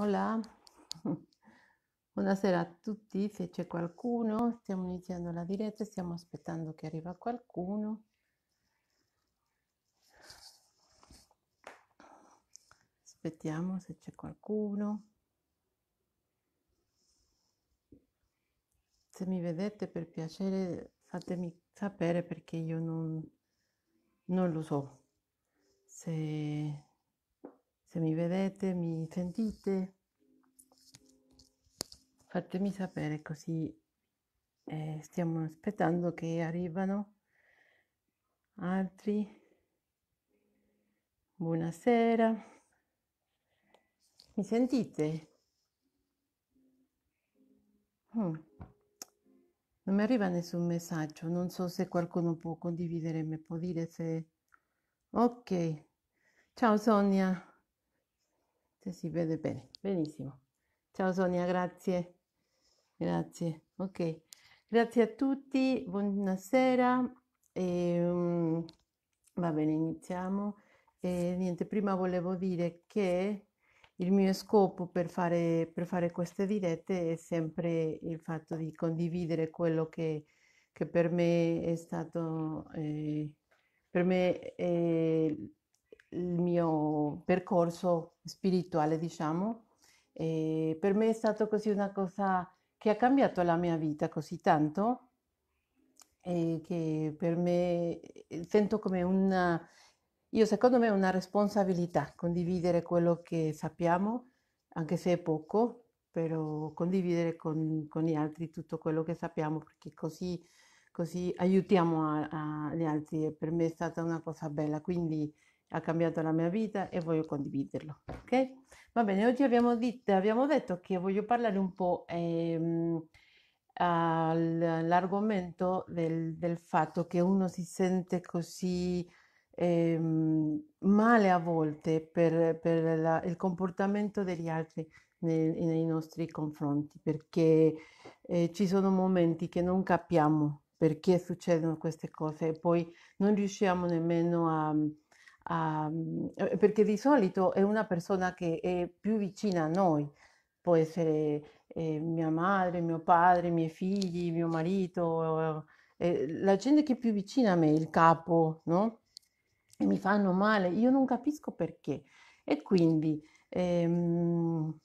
Hola, buonasera a tutti, se c'è qualcuno, stiamo iniziando la diretta, stiamo aspettando che arriva qualcuno. Aspettiamo se c'è qualcuno. Se mi vedete per piacere fatemi sapere perché io non, non lo so se se mi vedete, mi sentite, fatemi sapere così eh, stiamo aspettando che arrivano altri. Buonasera. Mi sentite? Hmm. Non mi arriva nessun messaggio, non so se qualcuno può condividere, mi può dire se... Ok, ciao Sonia, se eh si vede bene benissimo ciao Sonia grazie grazie ok grazie a tutti buonasera e, um, va bene iniziamo e niente prima volevo dire che il mio scopo per fare, per fare queste dirette è sempre il fatto di condividere quello che, che per me è stato eh, per me è il mio percorso spirituale, diciamo. E eh, per me è stata così una cosa che ha cambiato la mia vita così tanto e che per me eh, sento come una, io secondo me una responsabilità condividere quello che sappiamo, anche se è poco, però condividere con, con gli altri tutto quello che sappiamo perché così, così aiutiamo a, a, gli altri e per me è stata una cosa bella. Quindi ha cambiato la mia vita e voglio condividerlo. Ok? Va bene, oggi abbiamo, dit- abbiamo detto che voglio parlare un po' ehm, all'argomento del, del, fatto che uno si sente così ehm, male a volte per, per la, il comportamento degli altri nei, nei nostri confronti, perché eh, ci sono momenti che non capiamo perché succedono queste cose e poi non riusciamo nemmeno a um, perché di solito è una persona che è più vicina a noi, può essere eh, mia madre, mio padre, i miei figli, mio marito, eh, la gente che è più vicina a me, il capo, no? E mi fanno male, io non capisco perché. E quindi, ehm,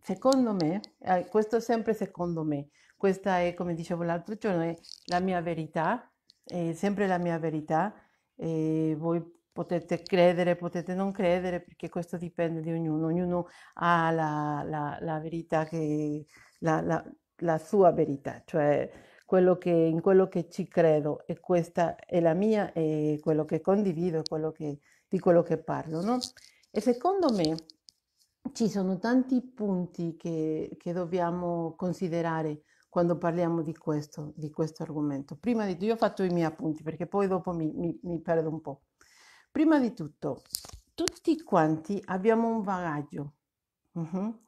secondo me, eh, questo sempre secondo me, questa è, come dicevo l'altro giorno, è la mia verità, è sempre la mia verità. E voi potete credere, potete non credere, perché questo dipende di ognuno, ognuno ha la, la, la verità, che, la, la, sua verità, cioè quello che, in quello che ci credo e questa è la mia e quello che condivido, quello che, di quello che parlo. No? E secondo me ci sono tanti punti che, che dobbiamo considerare quando parliamo di questo, di questo argomento. Prima di tutto, io ho fatto i miei appunti perché poi dopo mi, mi, mi perdo un po'. Prima di tutto, tutti quanti abbiamo un bagaglio, uh-huh.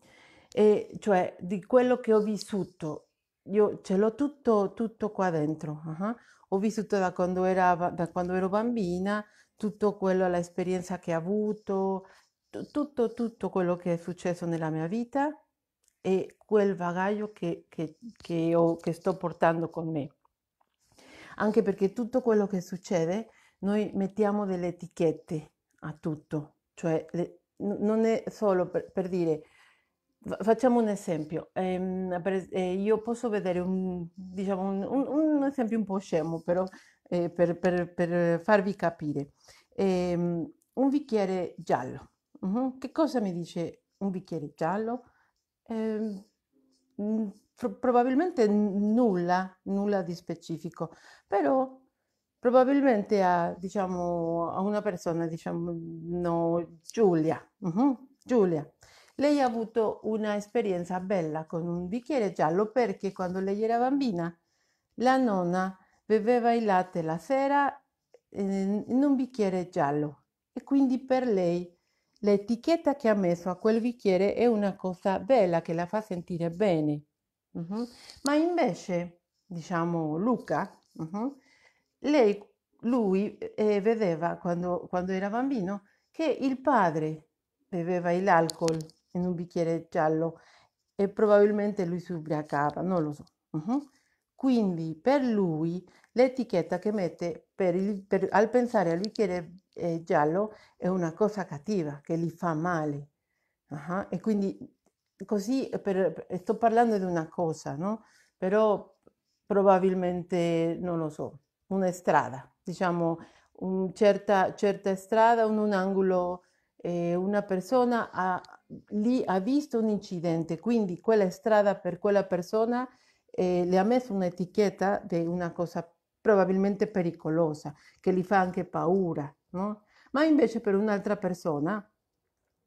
e cioè di quello che ho vissuto. Io ce l'ho tutto, tutto qua dentro. Uh-huh. Ho vissuto da quando, era, da quando ero bambina, tutto quello, l'esperienza che ho avuto, t- tutto, tutto quello che è successo nella mia vita e quel bagaglio che, che, che, ho, che sto portando con me. Anche perché tutto quello che succede noi mettiamo delle etichette a tutto, cioè le, non è solo per, per, dire, facciamo un esempio, eh, per, eh, io posso vedere un, diciamo un, un, un, esempio un po' scemo, però eh, per, per, farvi capire, ehm, un bicchiere giallo, uh-huh. che cosa mi dice un bicchiere giallo? Ehm, probabilmente nulla, nulla di specifico, però Probabilmente a, diciamo, a una persona, diciamo, no, Giulia. Uh-huh, Giulia, lei ha avuto un'esperienza bella con un bicchiere giallo perché quando lei era bambina la nonna beveva il latte la sera ehm, in un bicchiere giallo e quindi per lei l'etichetta che ha messo a quel bicchiere è una cosa bella che la fa sentire bene. Uh-huh. Ma invece, diciamo, Luca, uh-huh, lei, lui eh, eh, vedeva quando, quando era bambino che il padre beveva l'alcol in un bicchiere giallo e probabilmente lui si ubriacava, non lo so. Uh-huh. Quindi per lui l'etichetta che mette per il, per, al pensare al bicchiere eh, giallo è una cosa cattiva che gli fa male. Uh-huh. E quindi così per, sto parlando di una cosa, no? Però probabilmente non lo so una strada, diciamo, un certa, certa strada, un, un angolo, eh, una persona ha, lì ha visto un incidente, quindi quella strada per quella persona eh, le ha messo un'etichetta di una cosa probabilmente pericolosa, che gli fa anche paura, no? Ma invece per un'altra persona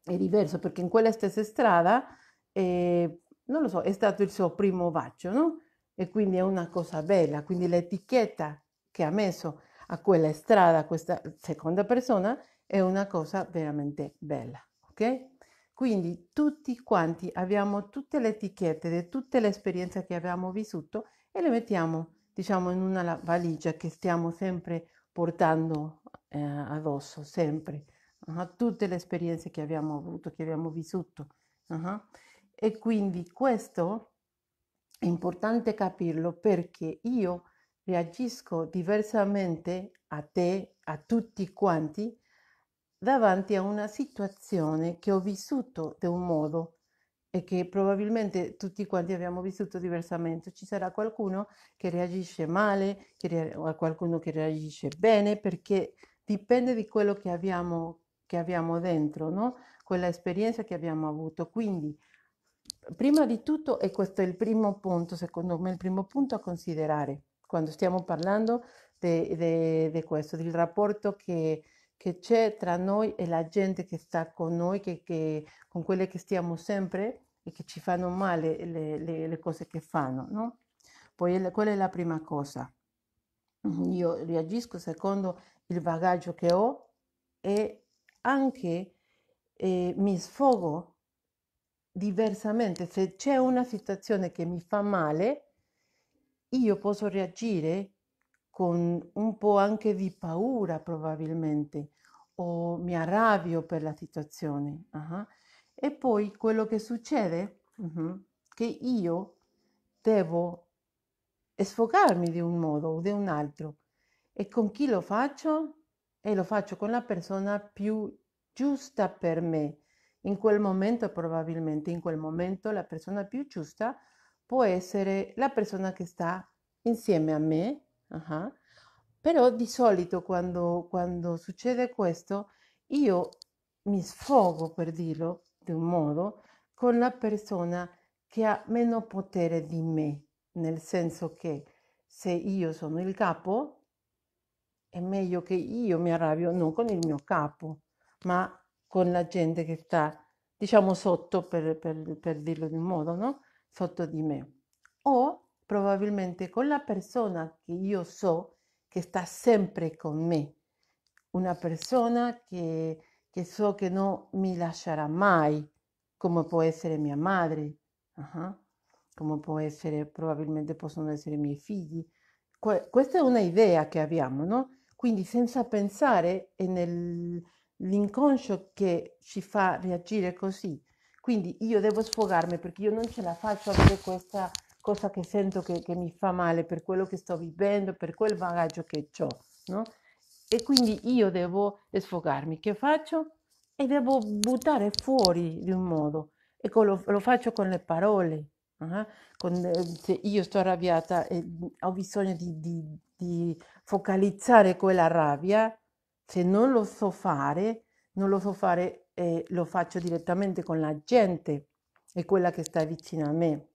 è diverso, perché in quella stessa strada, eh, non lo so, è stato il suo primo bacio, no? E quindi è una cosa bella, quindi l'etichetta che ha messo a quella strada questa seconda persona è una cosa veramente bella, ok? Quindi tutti quanti abbiamo tutte le etichette di tutte le esperienze che abbiamo vissuto e le mettiamo, diciamo, in una valigia che stiamo sempre portando eh, addosso, sempre, uh-huh. tutte le esperienze che abbiamo avuto, che abbiamo vissuto. Uh-huh. E quindi questo è importante capirlo perché io reagisco diversamente a te, a tutti quanti, davanti a una situazione che ho vissuto di un modo e che probabilmente tutti quanti abbiamo vissuto diversamente. Ci sarà qualcuno che reagisce male, che re- qualcuno che reagisce bene, perché dipende di quello che abbiamo, che abbiamo dentro, no? quella esperienza che abbiamo avuto. Quindi, prima di tutto, e questo è il primo punto, secondo me il primo punto a considerare, quando stiamo parlando di questo, del rapporto che, che, c'è tra noi e la gente che sta con noi, che, che, con quelle che stiamo sempre e che ci fanno male le, le, le cose che fanno. No? Poi qual è la prima cosa. Mm-hmm. Io reagisco secondo il bagaglio che ho e anche eh, mi sfogo diversamente. Se c'è una situazione che mi fa male, io posso reagire con un po' anche di paura probabilmente o mi arrabbio per la situazione. Uh-huh. E poi quello che succede è mm-hmm, uh-huh, che io devo sfogarmi di un modo o di un altro e con chi lo faccio? E lo faccio con la persona più giusta per me. In quel momento probabilmente, in quel momento la persona più giusta può essere la persona che sta insieme a me, uh-huh. però di solito quando, quando succede questo io mi sfogo per dirlo di un modo con la persona che ha meno potere di me, nel senso che se io sono il capo è meglio che io mi arrabbio non con il mio capo, ma con la gente che sta, diciamo, sotto, per, per, per dirlo in un modo, no? sotto di me o probabilmente con la persona che io so che sta sempre con me, una persona che, che so che non mi lascerà mai, come può essere mia madre, uh-huh. come può essere, probabilmente possono essere i miei figli. Que- questa è un'idea che abbiamo, no? Quindi senza pensare è nell'inconscio che ci fa reagire così. Quindi io devo sfogarmi perché io non ce la faccio avere questa cosa che sento che, che, mi fa male per quello che sto vivendo, per quel bagaglio che ho, no? E quindi io devo sfogarmi. Che faccio? E devo buttare fuori di un modo. Ecco, lo, lo faccio con le parole. Uh-huh. Con, eh, se io sto arrabbiata e ho bisogno di, di, di focalizzare quella rabbia, se non lo so fare, non lo so fare eh, lo faccio direttamente con la gente, è quella che sta vicino a me.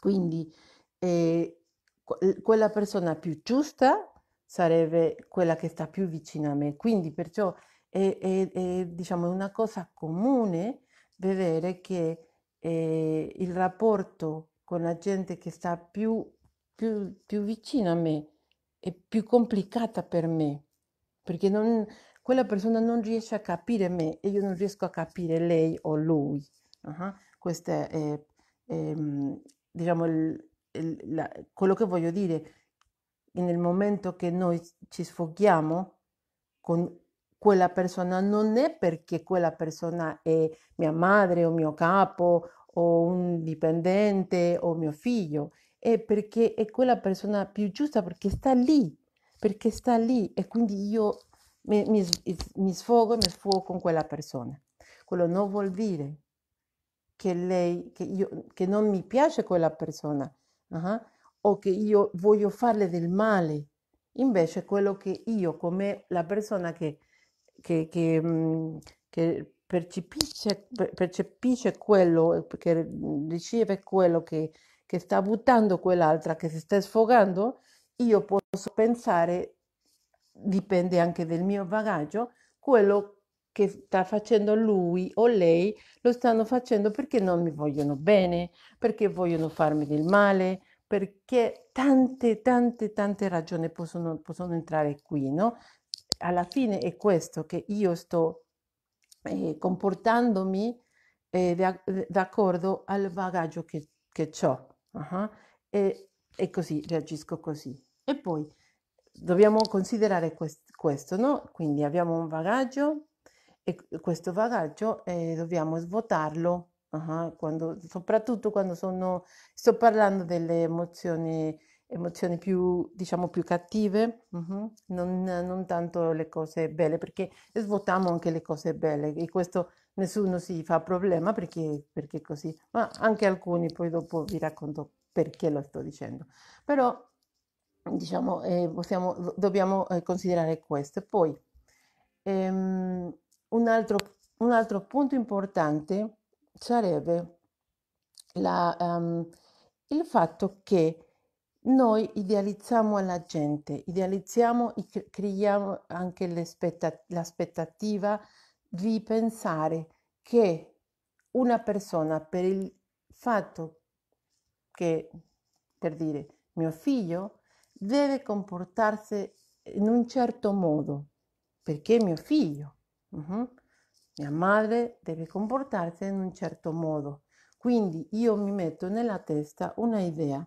Quindi eh, quella persona più giusta sarebbe quella che sta più vicino a me. Quindi perciò è, è, è diciamo, una cosa comune vedere che eh, il rapporto con la gente che sta più, più, più vicino a me è più complicata per me, perché non, quella persona non riesce a capire me e io non riesco a capire lei o lui. Uh-huh. Questo è, è ehm, diciamo, il, il, la, quello che voglio dire. Nel momento che noi ci sfoghiamo con quella persona, non è perché quella persona è mia madre o mio capo o un dipendente o mio figlio, è perché è quella persona più giusta perché sta lì, perché sta lì e quindi io mi, mi, mi sfogo e mi sfogo con quella persona. Quello non vuol dire che, lei, che, io, che non mi piace quella persona uh-huh, o che io voglio farle del male. Invece quello che io, come la persona che, che, che, mm, che percepisce, percepisce, quello, che riceve quello che, sta buttando quell'altra, che si sta sfogando, io posso pensare dipende anche dal mio bagaglio, quello che sta facendo lui o lei lo stanno facendo perché non mi vogliono bene, perché vogliono farmi del male, perché tante, tante, tante ragioni possono, possono entrare qui, no? Alla fine è questo che io sto eh, comportandomi eh, d'accordo al bagaglio che, che ho. Uh-huh. E, e così reagisco così. E poi dobbiamo considerare quest- questo, no? Quindi abbiamo un bagaggio e questo bagaggio eh, dobbiamo svuotarlo, uh-huh, quando, soprattutto quando sono, sto parlando delle emozioni, emozioni più, diciamo, più cattive, uh-huh, non, non, tanto le cose belle, perché svuotiamo anche le cose belle e questo nessuno si fa problema perché, perché così, ma anche alcuni poi dopo vi racconto perché lo sto dicendo. Però diciamo, eh, possiamo, dobbiamo eh, considerare questo. Poi, ehm, un, altro, un, altro, punto importante sarebbe la, um, il fatto che noi idealizziamo la gente, idealizziamo e creiamo anche l'aspettativa di pensare che una persona per il fatto che, per dire, mio figlio deve comportarsi in un certo modo, perché è mio figlio. Uh-huh. Mia madre deve comportarsi in un certo modo. Quindi io mi metto nella testa una idea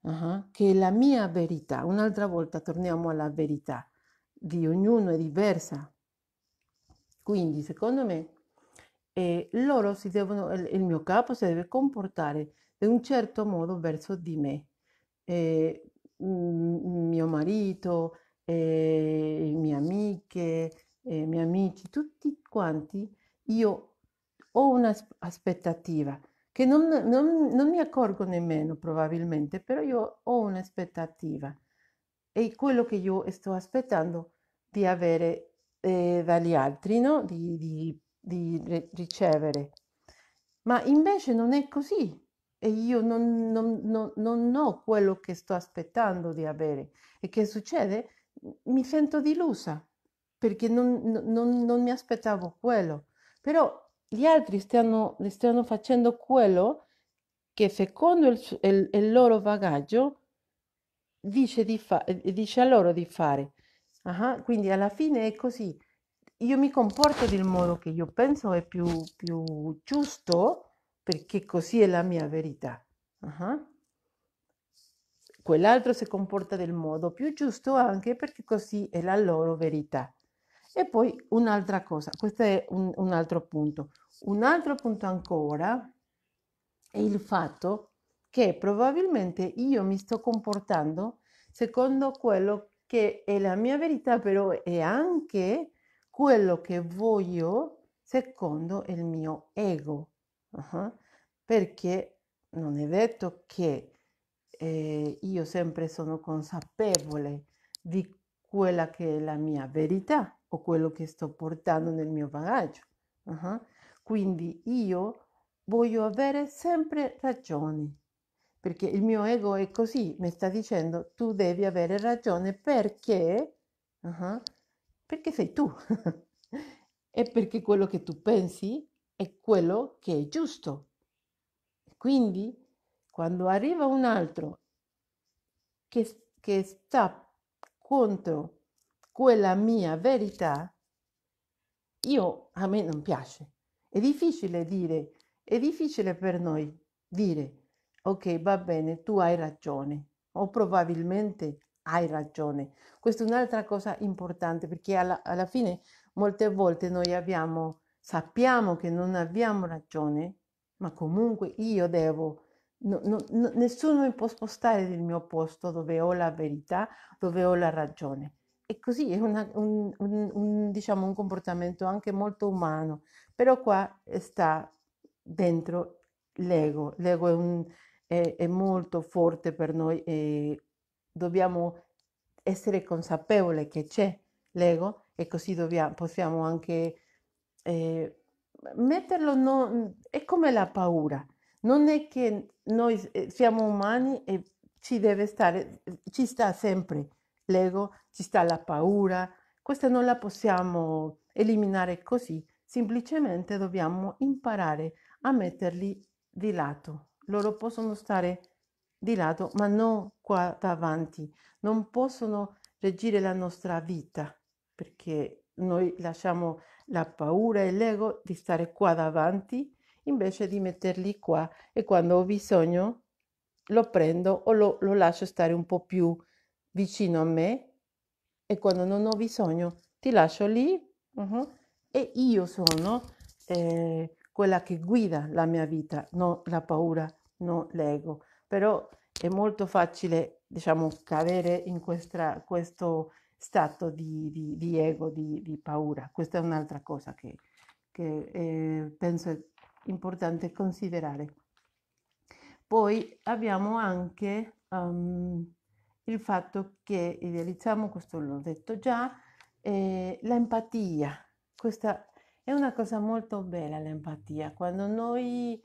uh-huh, che è la mia verità. Un'altra volta torniamo alla verità. Di ognuno è diversa. Quindi, secondo me, eh, loro si devono, il, il mio capo si deve comportare in un certo modo verso di me. Eh, mio marito, eh, mie amiche, eh, miei amici, tutti quanti, io ho un'aspettativa che non, non, non mi accorgo nemmeno probabilmente, però io ho un'aspettativa e quello che io sto aspettando di avere eh, dagli altri, no? di, di, di ricevere. Ma invece non è così, e io non, non, non, non ho quello che sto aspettando di avere. E che succede? Mi sento delusa perché non, non, non, mi aspettavo quello. Però gli altri stanno, stanno facendo quello che secondo il, il, il loro bagaglio dice, di fa- dice, a loro di fare. Uh-huh. Quindi alla fine è così. Io mi comporto del modo che io penso è più, più giusto perché così è la mia verità. Uh-huh. Quell'altro si comporta del modo più giusto anche perché così è la loro verità. E poi un'altra cosa, questo è un, un altro punto. Un altro punto ancora è il fatto che probabilmente io mi sto comportando secondo quello che è la mia verità, però è anche quello che voglio secondo il mio ego uh-huh, perché non è detto che eh, io sempre sono consapevole di quella che è la mia verità o quello che sto portando nel mio bagaglio. Uh-huh. Quindi io voglio avere sempre ragione. perché il mio ego è così, mi sta dicendo tu devi avere ragione perché, uh-huh, perché sei tu e perché quello che tu pensi è quello che è giusto. Quindi, quando arriva un altro che, che sta contro quella mia verità, io, a me non piace. È difficile dire, è difficile per noi dire, ok, va bene, tu hai ragione, o probabilmente hai ragione. Questa è un'altra cosa importante, perché alla, alla fine molte volte noi abbiamo Sappiamo che non abbiamo ragione, ma comunque io devo No, no, no, nessuno mi può spostare del mio posto dove ho la verità, dove ho la ragione. E così è una, un, un, un, diciamo, un comportamento anche molto umano, però qua eh, sta dentro l'ego. L'ego è, un, è, è molto forte per noi e dobbiamo essere consapevoli che c'è l'ego e così dobbiamo, possiamo anche eh, metterlo non, è come la paura. Non è che noi eh, siamo umani e ci deve stare, ci sta sempre l'ego, ci sta la paura. Questa non la possiamo eliminare così, semplicemente dobbiamo imparare a metterli di lato. Loro possono stare di lato, ma non qua davanti. Non possono reggere la nostra vita perché noi lasciamo la paura e l'ego di stare qua davanti invece di metterli qua e quando ho bisogno lo prendo o lo, lo lascio stare un po' più vicino a me e quando non ho bisogno ti lascio lì uh-huh, e io sono eh, quella che guida la mia vita, non la paura, non l'ego. Però è molto facile, diciamo, cadere in questa, questo stato di, di, di ego, di, di, paura. Questa è un'altra cosa che, che eh, penso è importante considerare. Poi abbiamo anche um, il fatto che idealizziamo, questo l'ho detto già, eh, l'empatia. Questa è una cosa molto bella l'empatia, quando noi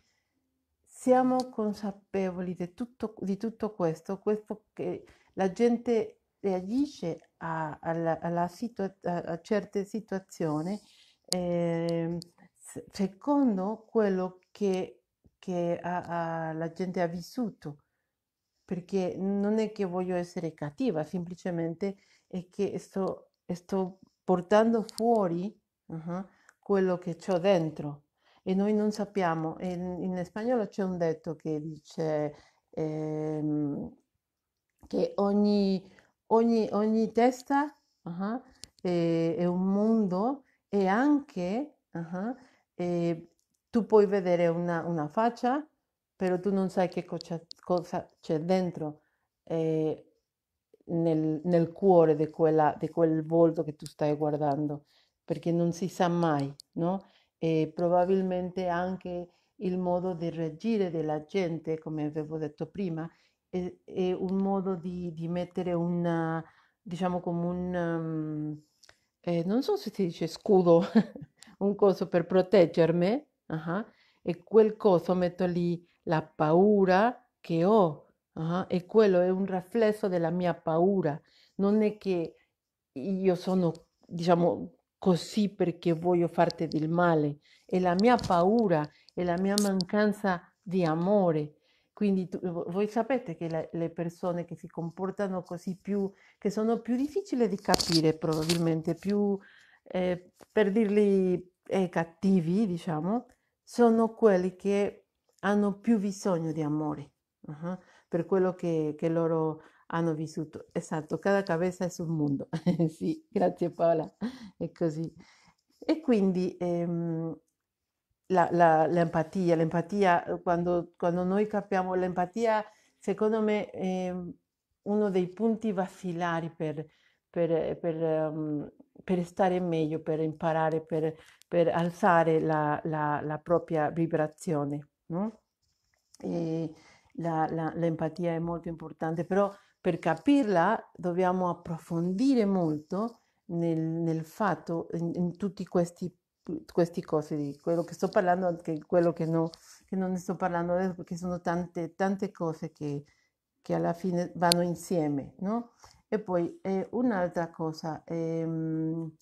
siamo consapevoli di tutto, di tutto questo, questo che la gente reagisce a, alla, alla situa- a certe situazioni eh, secondo quello che, che a, a, la gente ha vissuto perché non è che voglio essere cattiva semplicemente è che sto, sto portando fuori uh-huh, quello che ho dentro e noi non sappiamo in, in, spagnolo c'è un detto che dice ehm, che ogni ogni, ogni testa uh-huh, è, è, un mondo e anche uh-huh, è, tu puoi vedere una, una, faccia, però tu non sai che cosa, cosa c'è dentro eh, nel, nel, cuore di, quella, di quel volto che tu stai guardando, perché non si sa mai, no? E probabilmente anche il modo di reagire della gente, come avevo detto prima, è, è un modo di, di mettere un, diciamo come un, mm, eh, non so se si dice scudo, un coso per proteggermi, uh-huh. e quel coso metto lì la paura che ho, uh-huh. e quello è un riflesso della mia paura, non è che io sono, diciamo, così perché voglio farti del male, è la mia paura, è la mia mancanza di amore, quindi tu, voi sapete che la, le persone che si comportano così più, che sono più difficili di capire probabilmente, più eh, per dirli eh, cattivi, diciamo, sono quelli che hanno più bisogno di amore, uh-huh, per quello che, che, loro hanno vissuto. Esatto, cada cabeza è un mondo. sì, grazie Paola, è così. E quindi ehm, la, la, l'empatia, l'empatia eh, quando, quando, noi capiamo l'empatia, secondo me è ehm, uno dei punti vacillari per, per, per, um, per stare meglio, per imparare, per, alzare la, la, propria vibrazione. No? l'empatia è molto importante, però per capirla dobbiamo approfondire molto nel, nel fatto, in, in tutti questi punti questi cose di quello che sto parlando anche quello che, no, che non ne sto parlando adesso perché sono tante, tante cose che, che alla fine vanno insieme no? e poi eh, un'altra cosa ehm,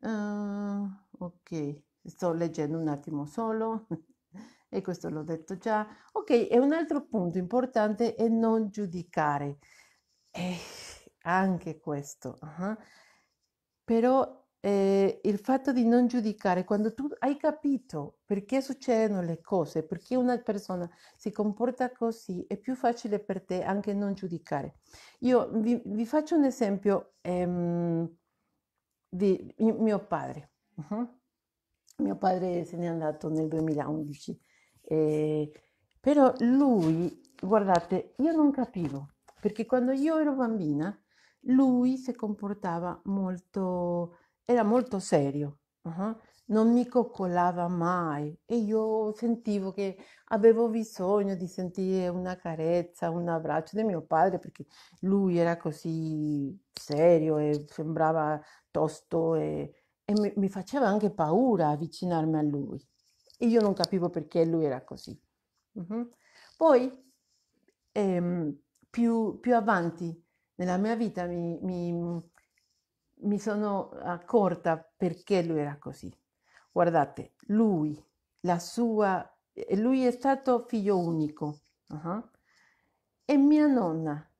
uh, ok sto leggendo un attimo solo e questo l'ho detto già ok e un altro punto importante è non giudicare eh, anche questo uh-huh. però eh, il fatto di non giudicare, quando tu hai capito perché succedono le cose, perché una persona si comporta così, è più facile per te anche non giudicare. Io vi, vi faccio un esempio ehm, di mio padre. Uh-huh. Mio padre se n'è andato nel 2011, eh, però lui, guardate, io non capivo, perché quando io ero bambina, lui si comportava molto era molto serio, uh-huh. non mi coccolava mai e io sentivo che avevo bisogno di sentire una carezza, un abbraccio di mio padre perché lui era così serio e sembrava tosto e, e mi, mi faceva anche paura avvicinarmi a lui. E io non capivo perché lui era così. Uh-huh. Poi, ehm, più, più, avanti nella mia vita, mi, mi, mi sono accorta perché lui era così. Guardate, lui, la sua, lui è stato figlio unico. Uh-huh. E mia nonna,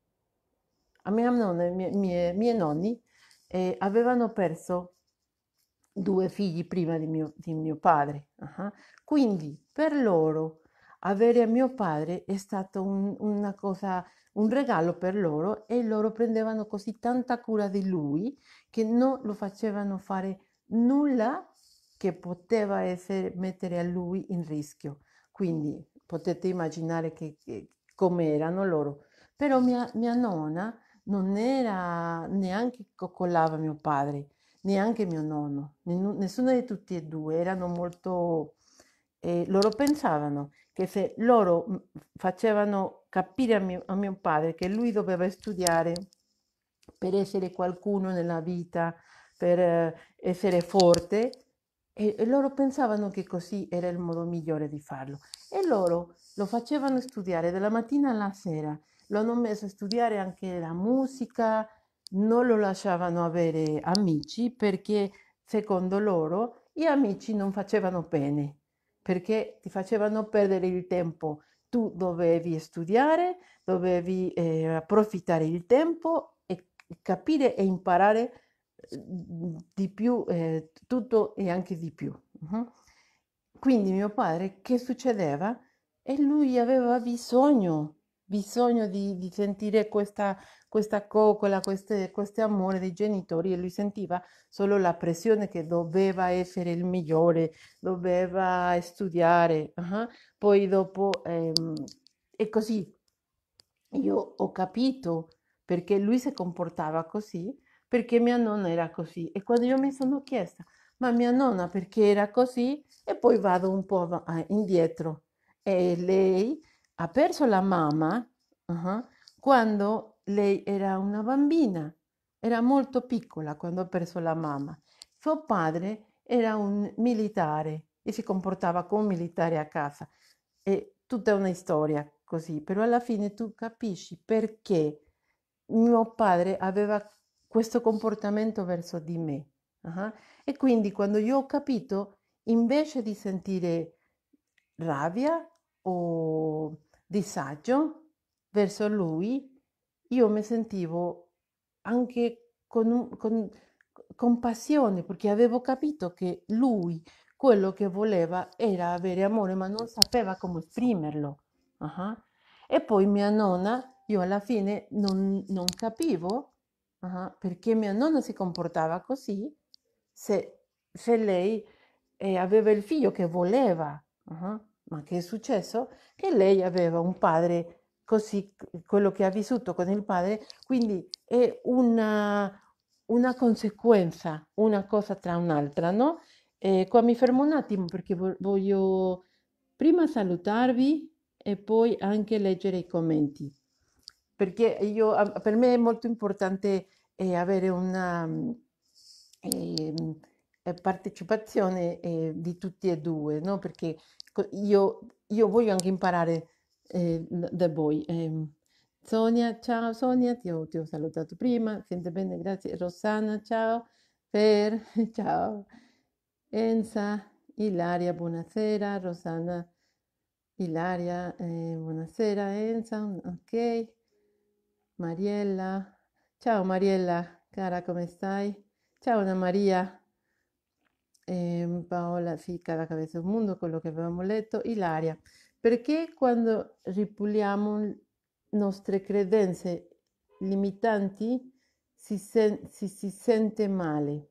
a mia nonna e mie, mie, miei nonni eh, avevano perso due figli prima di mio, di mio padre. Uh-huh. Quindi per loro avere mio padre è stato un, una cosa, un regalo per loro e loro prendevano così tanta cura di lui che non lo facevano fare nulla che poteva essere, mettere a lui in rischio. Quindi potete immaginare che, che, come erano loro. Però mia, mia nonna non era neanche coccolava mio padre, neanche mio nonno, nessuno di tutti e due, erano molto... Eh, loro pensavano che se loro mm, facevano capire a mio, a mio padre che lui doveva studiare per essere qualcuno nella vita, per eh, essere forte, e, loro pensavano che così era il modo migliore di farlo. E loro lo facevano studiare dalla mattina alla sera, lo hanno messo a studiare anche la musica, non lo lasciavano avere amici perché secondo loro gli amici non facevano bene perché ti facevano perdere il tempo. Tu dovevi studiare, dovevi eh, approfittare il tempo e capire e imparare mm, di più, eh, tutto e anche di più. Mm-hmm. Quindi mio padre, che succedeva? E eh, lui aveva bisogno bisogno di, di sentire questa, questa coccola, questo amore dei genitori e lui sentiva solo la pressione che doveva essere il migliore, doveva studiare. Uh-huh. Poi dopo ehm, è così. Io ho capito perché lui si comportava così, perché mia nonna era così. E quando io mi sono chiesta, ma mia nonna perché era così? E poi vado un po' indietro. E lei ha perso la mamma uh-huh, quando lei era una bambina, era molto piccola quando ha perso la mamma. Suo padre era un militare e si comportava come un militare a casa. È tutta una storia così, però alla fine tu capisci perché mio padre aveva questo comportamento verso di me. Uh-huh. E quindi quando io ho capito, invece di sentire rabbia o disagio verso lui, io mi sentivo anche con, con, con passione perché avevo capito che lui quello che voleva era avere amore, ma non sapeva come esprimerlo. Uh-huh. E poi mia nonna, io alla fine non, non capivo uh-huh, perché mia nonna si comportava così, se, se lei eh, aveva il figlio che voleva. Uh-huh. Ma che è successo? Che lei aveva un padre così, quello che ha vissuto con il padre, quindi è una, una conseguenza, una cosa tra un'altra, no? Eh, qua mi fermo un attimo perché voglio prima salutarvi e poi anche leggere i commenti, perché io, per me è molto importante eh, avere una ehm, eh, partecipazione eh, di tutti e due, no? perché yo io voglio anche imparare eh, da voi. Em, Sonia, ciao Sonia, ti ho, ti ho salutato prima, sente bene, grazie. rosana ciao. Fer, ciao. Enza, Ilaria, buonasera. Rosana, Ilaria, eh, buonasera. Enza, ok. Mariella, ciao Mariella, cara, cómo stai? Ciao Anna maría eh, Paola, sì, Cada Cabeza un Mondo, quello che avevamo letto, Ilaria, perché quando ripuliamo le nostre credenze limitanti si, sen- si, si sente male?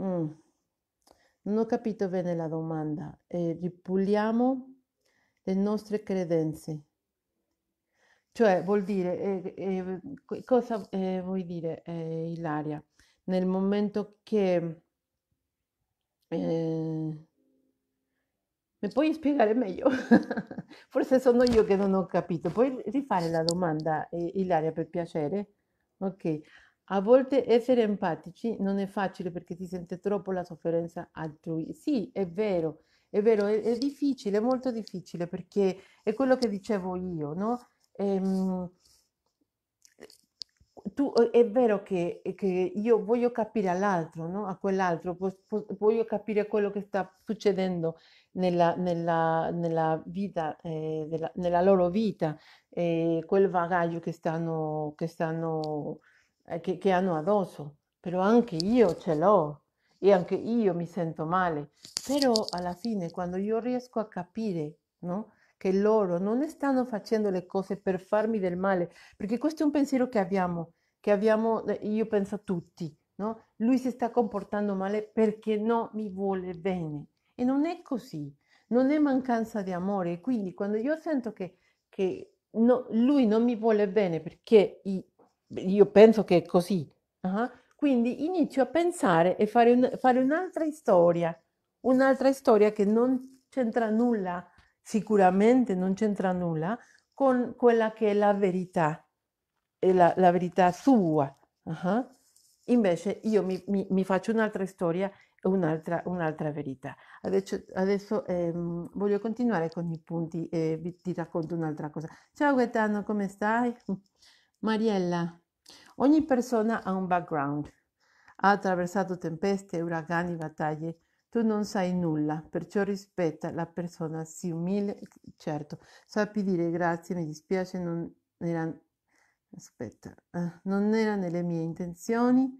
Mm. Non ho capito bene la domanda. Eh, ripuliamo le nostre credenze. Cioè, vuol dire, eh, eh, cosa eh, vuoi dire, eh, Ilaria? nel momento che... Eh, mi puoi spiegare meglio? Forse sono io che non ho capito. Puoi rifare la domanda, Ilaria, per piacere? Ok. A volte essere empatici non è facile perché si sente troppo la sofferenza altrui. Sì, è vero, è vero, è, è difficile, è molto difficile perché è quello che dicevo io, no? Ehm, tu, eh, è vero che, eh, che, io voglio capire all'altro, no? a quell'altro, voglio capire quello che sta succedendo nella, nella, nella vita, eh, della, nella loro vita, eh, quel bagaglio che, stanno, che, stanno, eh, che, che hanno addosso. Però anche io ce l'ho e anche io mi sento male. Però alla fine, quando io riesco a capire no? che loro non stanno facendo le cose per farmi del male, perché questo è un pensiero che abbiamo, che abbiamo, eh, io penso a tutti, no? Lui si sta comportando male perché non mi vuole bene e non è così, non è mancanza di amore, quindi quando io sento che, che no, lui non mi vuole bene perché io penso che è così, uh-huh, quindi inizio a pensare e fare, un, fare un'altra storia, un'altra storia che non c'entra nulla sicuramente non c'entra nulla con quella che è la verità, è la, la, verità sua. Uh-huh. Invece io mi, mi, mi, faccio un'altra storia e un'altra, un'altra, verità. Adesso, adesso ehm, voglio continuare con i punti e vi, ti racconto un'altra cosa. Ciao Gaetano, come stai? Mariella, ogni persona ha un background, ha attraversato tempeste, uragani, battaglie tu non sai nulla, perciò rispetta la persona, sì, umile, certo. Sappi dire grazie, mi dispiace, non era, aspetta, eh, non era nelle mie intenzioni.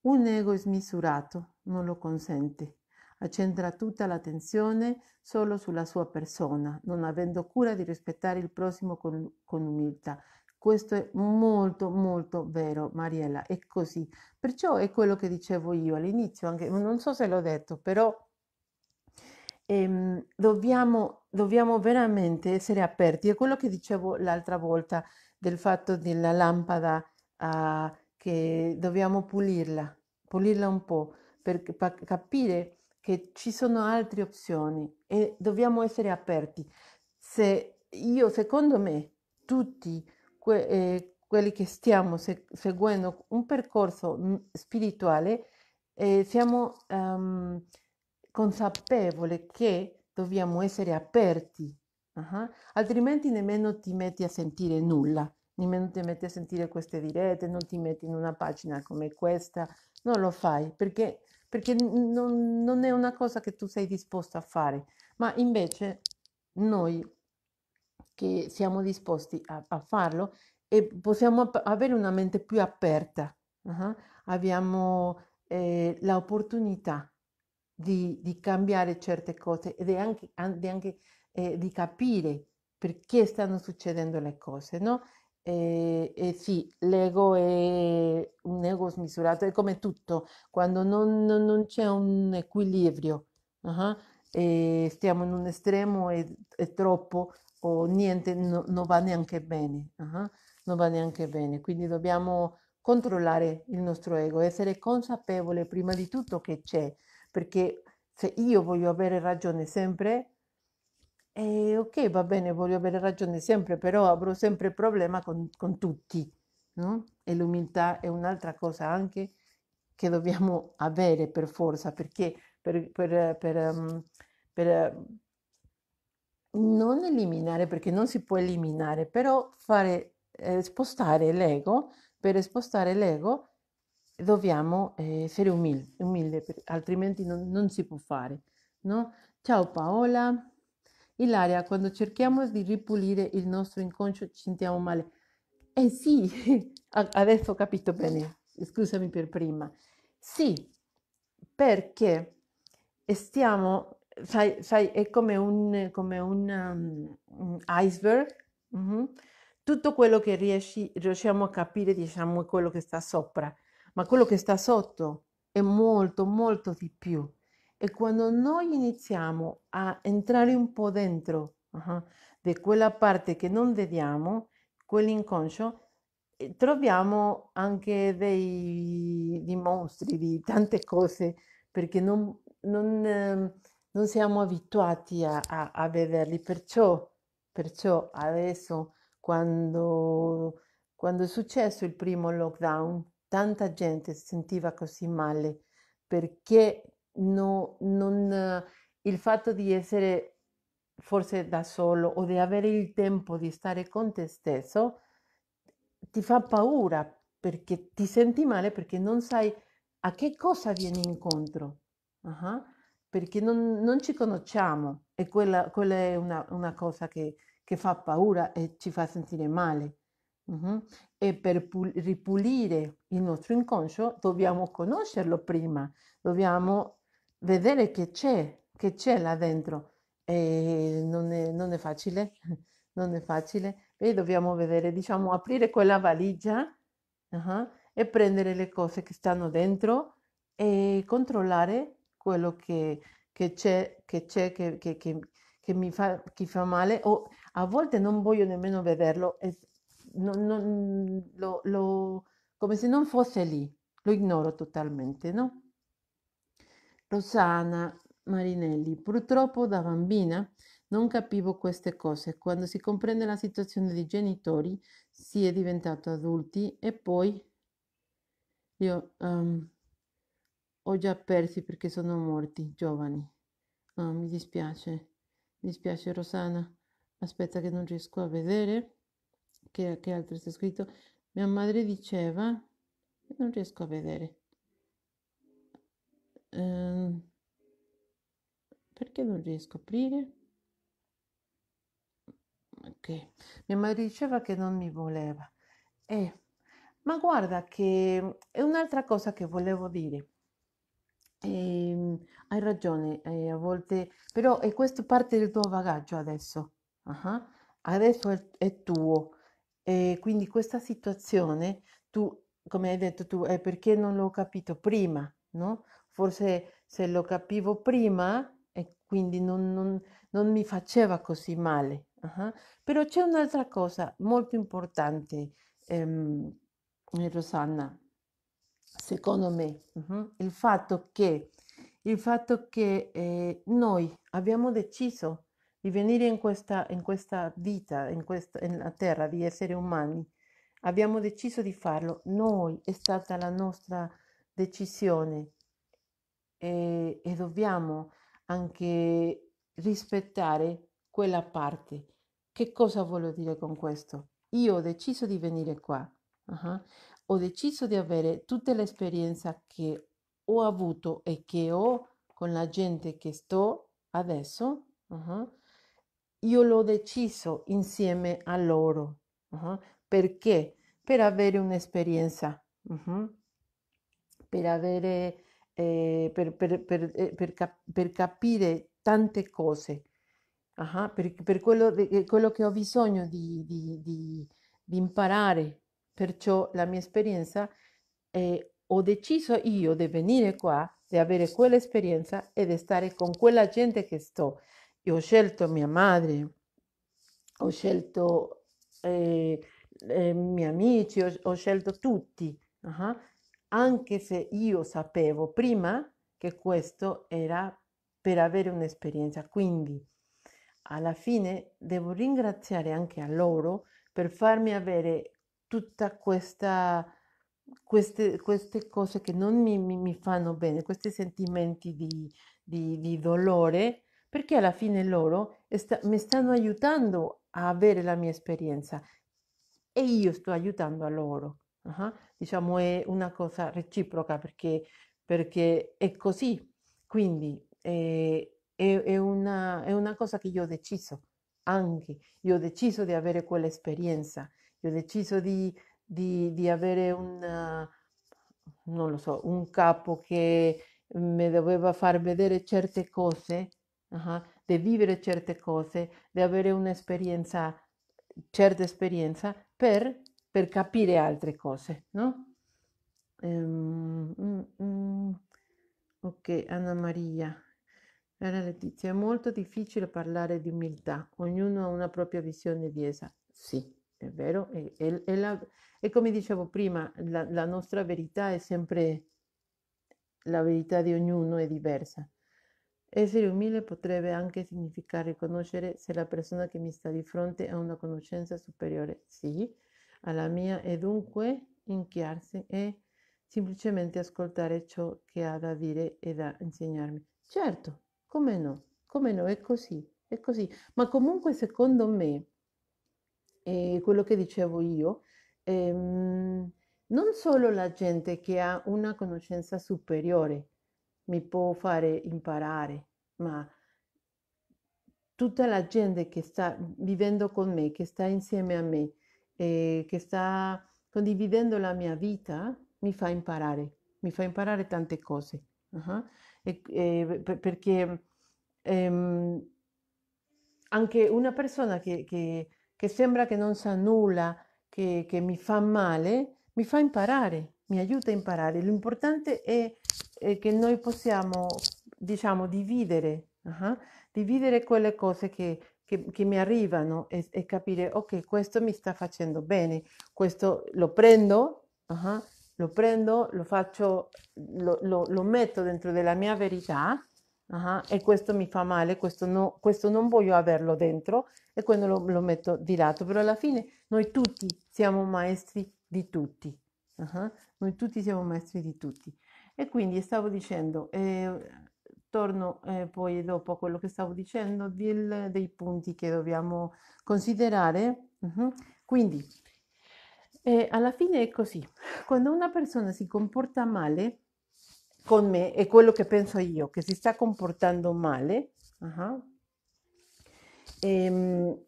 Un ego smisurato non lo consente. Accentra tutta l'attenzione solo sulla sua persona, non avendo cura di rispettare il prossimo con, con umiltà. Questo è molto molto vero Mariella, è così. Perciò è quello che dicevo io all'inizio, anche, non so se l'ho detto, però ehm, dobbiamo, dobbiamo veramente essere aperti. È quello che dicevo l'altra volta del fatto della lampada eh, che dobbiamo pulirla, pulirla un po' per capire che ci sono altre opzioni e dobbiamo essere aperti. Se io, secondo me, tutti que, eh, quelli che stiamo se- seguendo un percorso mm, spirituale, eh, siamo um, ehm, consapevoli che dobbiamo essere aperti, uh-huh. altrimenti nemmeno ti metti a sentire nulla, nemmeno ti metti a sentire queste dirette, non ti metti in una pagina come questa, non lo fai perché, perché non, non è una cosa che tu sei disposto a fare, ma invece noi che siamo disposti a, a farlo e possiamo ap- avere una mente più aperta. Uh-huh. Abbiamo eh, l'opportunità di, di, cambiare certe cose e anche, anche eh, di capire perché stanno succedendo le cose, no? Eh, eh, sì, l'ego è un ego smisurato, è come tutto, quando non, non, non c'è un equilibrio, uh-huh, eh, stiamo in un estremo è, è troppo, o niente, no, non va neanche bene. Uh-huh. Non va neanche bene. Quindi dobbiamo controllare il nostro ego, essere consapevole prima di tutto che c'è, perché se io voglio avere ragione sempre, eh, ok, va bene, voglio avere ragione sempre, però avrò sempre problema con, con tutti. No? E l'umiltà è un'altra cosa anche che dobbiamo avere per forza, perché per, per, per, um, per non eliminare perché non si può eliminare, però fare, eh, spostare l'ego, per spostare l'ego dobbiamo eh, essere umili, umili altrimenti non, non, si può fare. No? Ciao Paola. Ilaria, quando cerchiamo di ripulire il nostro inconscio ci sentiamo male. Eh sì, adesso ho capito bene, scusami per prima. Sì, perché stiamo sai, sai, è come un, come un um, iceberg. Mm-hmm. Tutto quello che riesci, riusciamo a capire, diciamo, è quello che sta sopra, ma quello che sta sotto è molto, molto di più. E quando noi iniziamo a entrare un po' dentro uh-huh, di quella parte che non vediamo, quell'inconscio, eh, troviamo anche dei, dei mostri, di tante cose, perché non, non, ehm, non siamo abituati a, a, a vederli, perciò, perciò adesso quando, quando è successo il primo lockdown tanta gente si sentiva così male perché no, non, il fatto di essere forse da solo o di avere il tempo di stare con te stesso ti fa paura perché ti senti male perché non sai a che cosa vieni incontro. Uh-huh perché non, non ci conosciamo e quella, quella è una, una cosa che, che, fa paura e ci fa sentire male. Uh-huh. E per pul- ripulire il nostro inconscio dobbiamo conoscerlo prima, dobbiamo vedere che c'è, che c'è là dentro. E non è, non è facile, non è facile. E dobbiamo vedere, diciamo, aprire quella valigia uh-huh, e prendere le cose che stanno dentro e controllare quello che, che c'è, che, c'è che, che, che, mi fa, che fa male o a volte non voglio nemmeno vederlo, e non, non, lo, lo, come se non fosse lì, lo ignoro totalmente, no? Rosana Marinelli, purtroppo da bambina non capivo queste cose. Quando si comprende la situazione dei genitori si è diventato adulti e poi io... Um, o già persi perché sono morti, giovani. Oh, mi dispiace, mi dispiace Rosana. Aspetta che non riesco a vedere che, che altro sta scritto. Mia madre diceva, non riesco a vedere. Um, perché non riesco a aprire? Ok, mia madre diceva che non mi voleva. Eh, ma guarda che è un'altra cosa che volevo dire. Ehm, hai ragione, eh, a volte, però è questo parte del tuo bagaglio adesso. Uh-huh. Adesso è, è tuo. E quindi questa situazione, tu, come hai detto tu, è perché non l'ho capito prima, no? Forse se lo capivo prima e quindi non, non, non mi faceva così male. Uh-huh. Però c'è un'altra cosa molto importante, ehm, eh, Rosanna secondo me, il fatto che, il fatto che eh, noi abbiamo deciso di venire in questa, in questa vita, in questa in terra, di esseri umani, abbiamo deciso di farlo noi, è stata la nostra decisione e, e dobbiamo anche rispettare quella parte. Che cosa voglio dire con questo? Io ho deciso di venire qua. Uh-huh ho deciso di avere tutta l'esperienza che ho avuto e che ho con la gente che sto adesso, uh-huh, io l'ho deciso insieme a loro. Uh-huh, perché? Per avere un'esperienza, uh-huh, per, avere, eh, per, per, per, eh, cap- per, capire tante cose, uh-huh, per, quello, eh, quello, che ho bisogno di, di, di, di imparare Perciò la mia esperienza, eh, ho deciso io di venire qua, di avere quell'esperienza e di stare con quella gente che sto. Io ho scelto mia madre, ho scelto eh, eh, i miei amici, ho, ho scelto tutti, uh-huh. anche se io sapevo prima che questo era per avere un'esperienza. Quindi alla fine devo ringraziare anche a loro per farmi avere tutta questa... Queste, queste, cose che non mi, mi, mi, fanno bene, questi sentimenti di, di, di dolore, perché alla fine loro sta, mi stanno aiutando a avere la mia esperienza e io sto aiutando a loro. Uh-huh. Diciamo è una cosa reciproca perché, perché è così. Quindi è, eh, è, è, una, è una cosa che io ho deciso anche, io ho deciso di avere quell'esperienza ho deciso di, di, di avere un, non lo so, un capo che mi doveva far vedere certe cose, uh-huh, di vivere certe cose, di avere un'esperienza, certa esperienza per, per capire altre cose, no? Ehm, mm, mm. Ok, Anna Maria. Cara Letizia, è molto difficile parlare di umiltà, ognuno ha una propria visione di essa. Sì è vero, è, è, è, la, è come dicevo prima, la, la nostra verità è sempre, la verità di ognuno è diversa. Essere umile potrebbe anche significare riconoscere se la persona che mi sta di fronte ha una conoscenza superiore, sì, alla mia e dunque inchiarsi e semplicemente ascoltare ciò che ha da dire e da insegnarmi. Certo, come no, come no, è così, è così. Ma comunque secondo me eh, quello che dicevo io, ehm, non solo la gente che ha una conoscenza superiore mi può fare imparare, ma tutta la gente che sta vivendo con me, che sta insieme a me, eh, che sta condividendo la mia vita, mi fa imparare, mi fa imparare tante cose. Uh-huh. E, e, eh, per, perché ehm, anche una persona che, che che sembra che non sa nulla, che, che mi fa male, mi fa imparare, mi aiuta a imparare. L'importante è, è che noi possiamo, diciamo, dividere, uh-huh, dividere quelle cose che, che, che mi arrivano e, e, capire, ok, questo mi sta facendo bene, questo lo prendo, uh-huh, lo prendo, lo faccio, lo, lo, lo metto dentro della mia verità uh-huh, e questo mi fa male, questo, no, questo, non voglio averlo dentro e quando lo, lo, metto di lato. Però alla fine noi tutti siamo maestri di tutti, uh-huh, noi tutti siamo maestri di tutti. E quindi stavo dicendo, eh, torno eh, poi dopo a quello che stavo dicendo del, dei punti che dobbiamo considerare. Uh-huh. Quindi, eh, alla fine è così, quando una persona si comporta male, con me è quello che penso io, che si sta comportando male, uh-huh, ehm,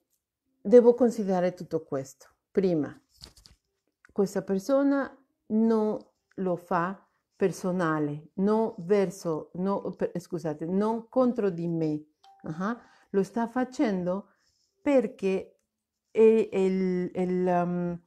devo considerare tutto questo. Prima, questa persona non lo fa personale, non verso, no, per, eh, scusate, non contro di me, uh-huh, lo sta facendo perché è il, il, um,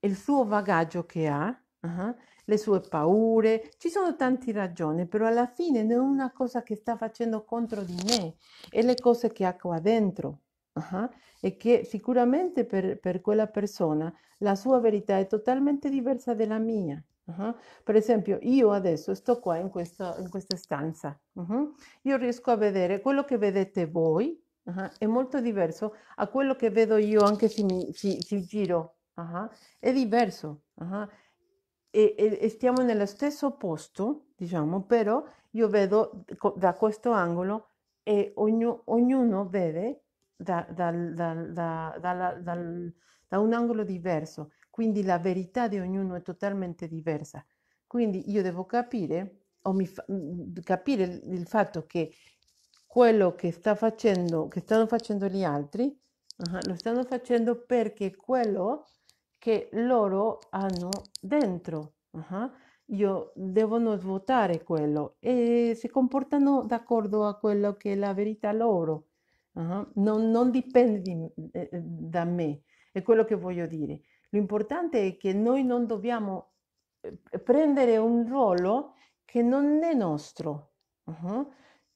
il suo bagaglio che ha. Uh-huh, le sue paure, ci sono tante ragioni, però alla fine non è una cosa che sta facendo contro di me, è le cose che ha qua dentro. Uh-huh. E che sicuramente per, per, quella persona la sua verità è totalmente diversa dalla mia. Uh-huh. Per esempio, io adesso sto qua in, questo, in questa stanza, uh-huh. io riesco a vedere quello che vedete voi, è molto diverso a quello che vedo io anche se, mi, se, se giro, è diverso e, e stiamo nello stesso posto, diciamo, però io vedo da questo angolo e ognuno, ognuno vede da, da, da, da, un angolo diverso, quindi la verità di ognuno è totalmente diversa. Quindi io devo capire, o mi fa, mm, capire il fatto che quello che, sta facendo, che stanno facendo gli altri, uh -huh, lo stanno facendo perché quello che loro hanno dentro. Uh-huh. Io devono svuotare quello e si comportano d'accordo a quello che è la verità loro. Uh-huh. Non, non, dipende di, eh, eh, da me, è quello che voglio dire. L'importante è che noi non dobbiamo eh, prendere un ruolo che non è nostro. Uh-huh.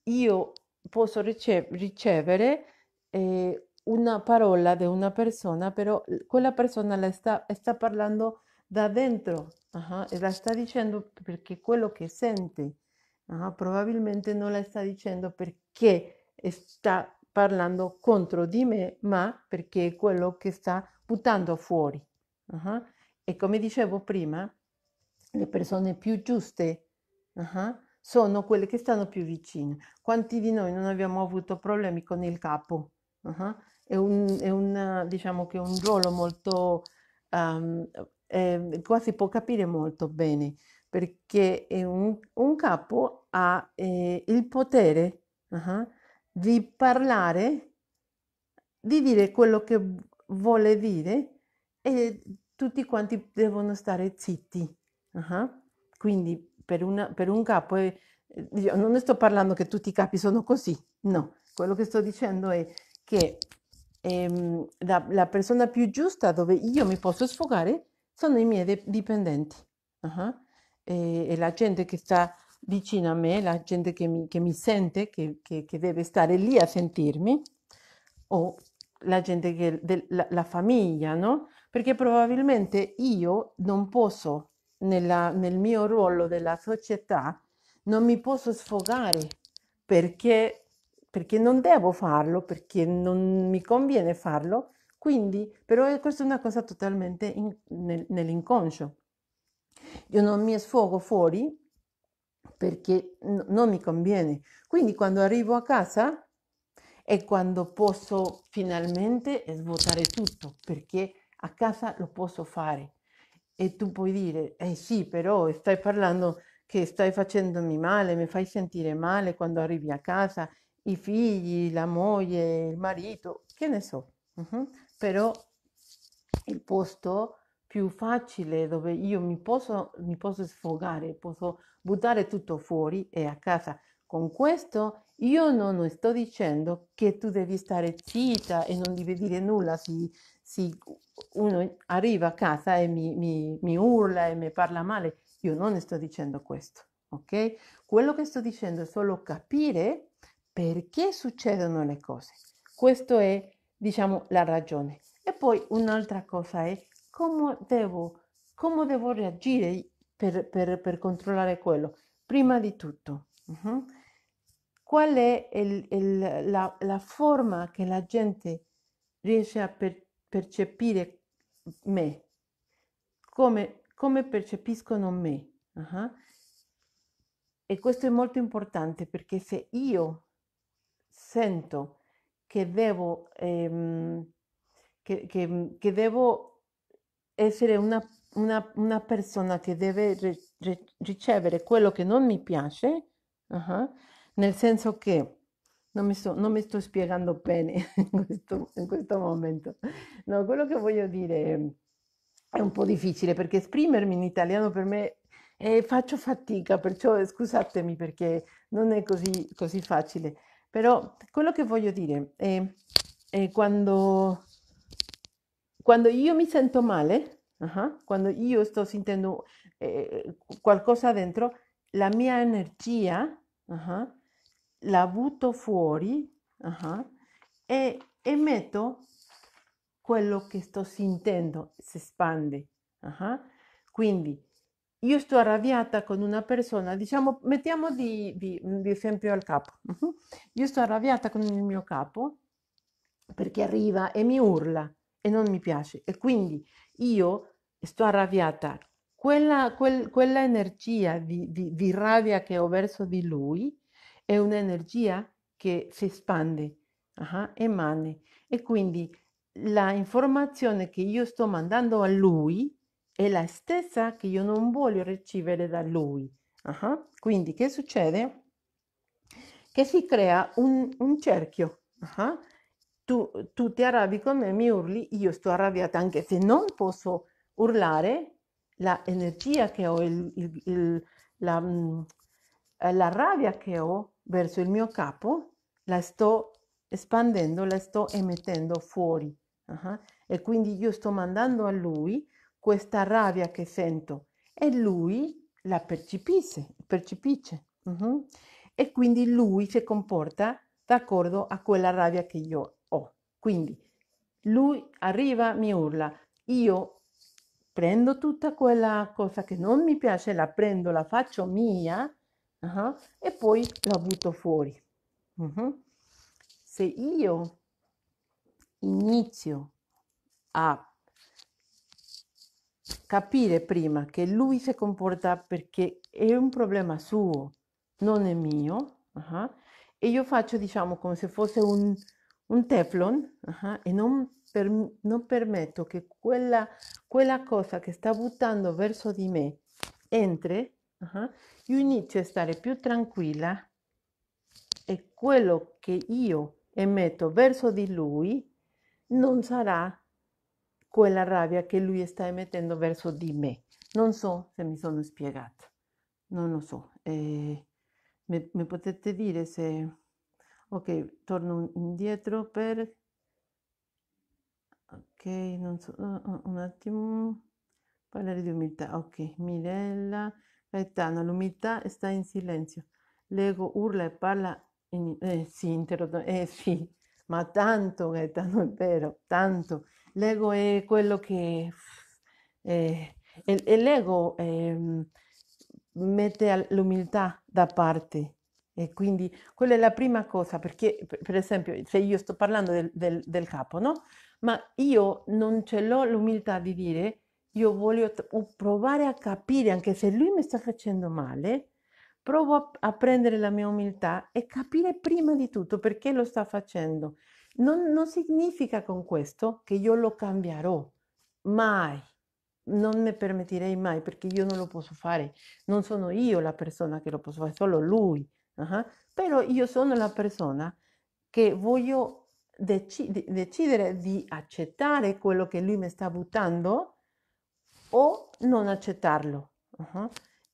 Io posso ricevere eh, una parola di una persona, però quella persona la sta, sta parlando da dentro uh e la sta dicendo perché quello che sente. Uh-huh, probabilmente non la sta dicendo perché sta parlando contro di me, ma perché è quello che sta buttando fuori. Uh-huh. E come dicevo prima, le persone più giuste uh-huh, sono quelle che stanno più vicine. Quanti di noi non abbiamo avuto problemi con il capo? Uh-huh è un, è un, diciamo che un ruolo molto, um, eh, quasi può capire molto bene, perché un, un, capo ha eh, il potere uh-huh, di parlare, di dire quello che vuole dire e tutti quanti devono stare zitti. Uh-huh. Quindi per, una, per, un capo, è, io non sto parlando che tutti i capi sono così, no, quello che sto dicendo è che ehm, la, la, persona più giusta dove io mi posso sfogare sono i miei de- dipendenti uh-huh. e, e, la gente che sta vicino a me, la gente che mi, che mi sente, che, che, che, deve stare lì a sentirmi, o la gente che, de, la, la famiglia, no? Perché probabilmente io non posso, nella, nel mio ruolo della società, non mi posso sfogare perché perché non devo farlo, perché non mi conviene farlo, quindi però questa è una cosa totalmente in, nel, nell'inconscio. Io non mi sfogo fuori perché no, non mi conviene. Quindi quando arrivo a casa è quando posso finalmente svuotare tutto, perché a casa lo posso fare. E tu puoi dire, eh sì, però stai parlando che stai facendomi male, mi fai sentire male quando arrivi a casa i figli, la moglie, il marito, che ne so. Uh-huh. Però il posto più facile dove io mi posso, mi posso sfogare, posso buttare tutto fuori è a casa. Con questo io non sto dicendo che tu devi stare zitta e non devi dire nulla se, se uno arriva a casa e mi, mi, mi urla e mi parla male. Io non sto dicendo questo, ok? Quello che sto dicendo è solo capire perché succedono le cose. Questa è, diciamo, la ragione. E poi un'altra cosa è come devo, come devo reagire per, per, per, controllare quello. Prima di tutto, qual è il, il, la, la, forma che la gente riesce a per, percepire me? Come, come percepiscono me? Uh-huh. E questo è molto importante perché se io sento che devo, ehm, che, che, che devo essere una, una, una, persona che deve ricevere quello che non mi piace, uh-huh, nel senso che non mi, so, non mi, sto spiegando bene in questo, in questo momento. No, quello che voglio dire è un po' difficile perché esprimermi in italiano per me eh, faccio fatica, perciò eh, scusatemi perché non è così, così facile. Pero, quello che voglio dire è, è quando, quando, io mi sento male, uh-huh, quando io sto qualcosa dentro, la mia energía la butto fuori y eh, eh, meto e emetto quello che sto sentendo, si Quindi io sto arrabbiata con una persona, diciamo, mettiamo di, di, di esempio al capo, uhm, io sto arrabbiata con il mio capo perché arriva e mi urla e non mi piace e quindi io sto arrabbiata, quella, quel, quella energia di, di rabbia che ho verso di lui è un'energia che si espande, uh-huh, emane e quindi la informazione che io sto mandando a lui è la stessa che io non voglio ricevere da lui. Uh-huh. Quindi che succede? Che si crea un, un cerchio. Uh-huh. Tu, tu, ti arrabbi con me, mi urli, io sto arrabbiata anche se non posso urlare, la energia che ho, il, il, il, la, mm, la rabbia che ho verso il mio capo, la sto espandendo, la sto emettendo fuori. Uh-huh. E quindi io sto mandando a lui questa rabbia che sento e lui la percepisce, percepisce. Uh-huh. E quindi lui si comporta d'accordo a quella rabbia che io ho. Quindi lui arriva, mi urla, io prendo tutta quella cosa che non mi piace, la prendo, la faccio mia uh-huh, e poi la butto fuori. Uh-huh. Se io inizio a capire prima che lui si comporta perché è un problema suo, non è mio, uh-huh. e io faccio, diciamo, come se fosse un, un teflon uh-huh, e non, per, non, permetto che quella, quella, cosa che sta buttando verso di me entri, uh-huh, io inizio a stare più tranquilla e quello che io emetto verso di lui non sarà quella rabia que lui sta emettendo verso di me. Non so se mi sono spiegata, non lo so. Eh, me mi, potete dire se... Ok, torno indietro per... Ok, non so, un attimo. Parlare di umiltà. Ok, Mirella, Gaetano, l'umiltà sta in silenzio. L'ego urla e parla... In, eh, sì, Eh sì, ma tanto Gaetano, es vero, tanto. L'ego è quello che... Eh, e l'ego eh, mette l'umiltà da parte e quindi quella è la prima cosa perché per esempio se io sto parlando del, del, del capo no ma io non ce l'ho l'umiltà di dire io voglio provare a capire anche se lui mi sta facendo male provo a, a prendere la mia umiltà e capire prima di tutto perché lo sta facendo No significa con esto que yo lo cambiaré, mai, no me permitiré mai porque yo no lo puedo fare, No soy yo la persona que lo puedo hacer, solo lui, Pero yo soy la persona que voy decidir decidir de accettare lo che lui me sta buttando o non accettarlo. Y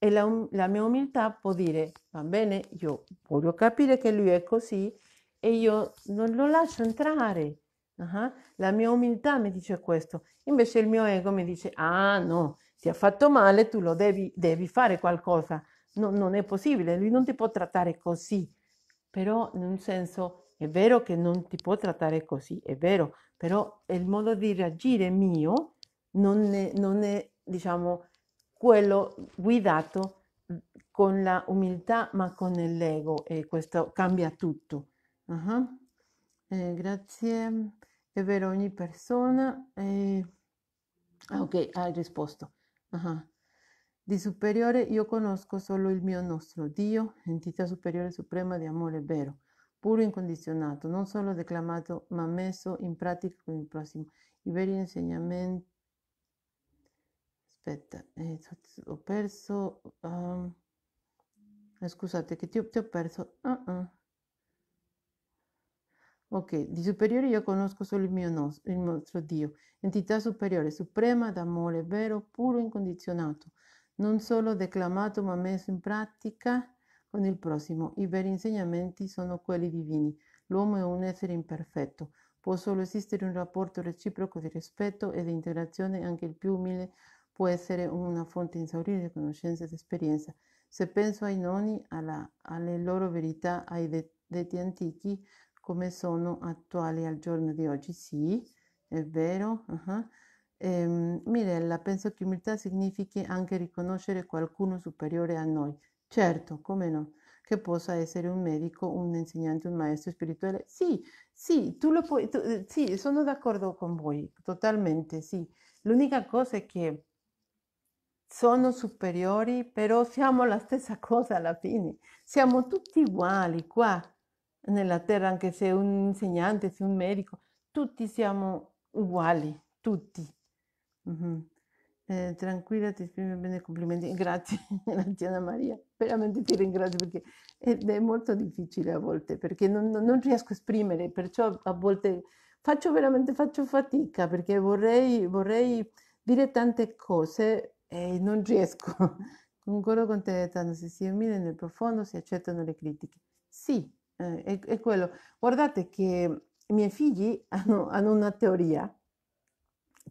E la, la mia umiltà può pues dire, va bene, io voglio capire che lui è così, e io non lo lascio entrare. Uh-huh. La mia umiltà mi dice questo, invece il mio ego mi dice, ah no, ti ha fatto male, tu lo devi, devi fare qualcosa, no, non è possibile, lui non ti può trattare così, però in un senso è vero che non ti può trattare così, è vero, però il modo di reagire mio non è, non è diciamo, quello guidato con la umiltà ma con l'ego e questo cambia tutto. Uh-huh. Eh, grazie, è vero, ogni persona... È... Ah, ok, hai risposto. Uh-huh. Di superiore io conosco solo il mio nostro Dio, entità superiore suprema di amore vero, puro e incondizionato, non solo declamato, ma messo in pratica con il prossimo. I veri insegnamenti... Aspetta, eh, ho perso... Um... Eh, scusate che ti ho, ti ho perso... Uh-uh. Ok, di superiore io conosco solo il mio nos- il nostro Dio, entità superiore, suprema d'amore vero, puro, incondizionato, non solo declamato ma messo in pratica con il prossimo. I veri insegnamenti sono quelli divini. L'uomo è un essere imperfetto, può solo esistere un rapporto reciproco di rispetto e di integrazione, anche il più umile può essere una fonte insaurita di conoscenza ed esperienza. Se penso ai noni, alla, alle loro verità, ai detti antichi, come sono attuali al giorno di oggi. Sì, è vero. Uh-huh. Ehm, Mirella, penso che umiltà significhi anche riconoscere qualcuno superiore a noi. Certo, come no? Che possa essere un medico, un insegnante, un maestro spirituale. Sì, sì, tu lo puoi, tu, eh, sì, sono d'accordo con voi, totalmente, sì. L'unica cosa è che sono superiori, però siamo la stessa cosa alla fine. Siamo tutti uguali qua, nella terra, anche se un insegnante, se un medico, tutti siamo uguali, tutti. Mm-hmm. Eh, tranquilla, ti esprimo bene, complimenti. Grazie, grazie Anna Maria, veramente ti ringrazio perché è, molto difficile a volte, perché non, non riesco a esprimere, perciò a volte faccio veramente faccio fatica perché vorrei, vorrei dire tante cose e non riesco. Concordo con te, Tano, se si ammira nel profondo si accettano le critiche. Sì, eh, è, è, quello. Guardate che i miei figli hanno, hanno una teoria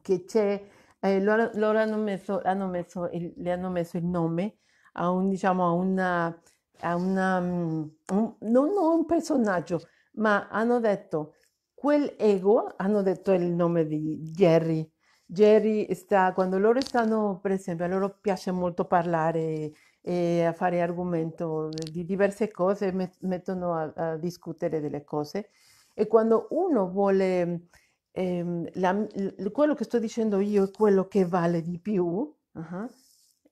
che c'è, eh, loro, loro hanno, messo, hanno messo, il, le hanno messo il nome a un, diciamo, a una, a una mm, un, non, non un personaggio, ma hanno detto quel ego, hanno detto il nome di Jerry. Jerry sta, quando loro stanno, per esempio, a loro piace molto parlare e a fare argomento di diverse cose, mettono a, a discutere delle cose e quando uno vuole ehm, la, quello che sto dicendo io è quello che vale di più, uh-huh,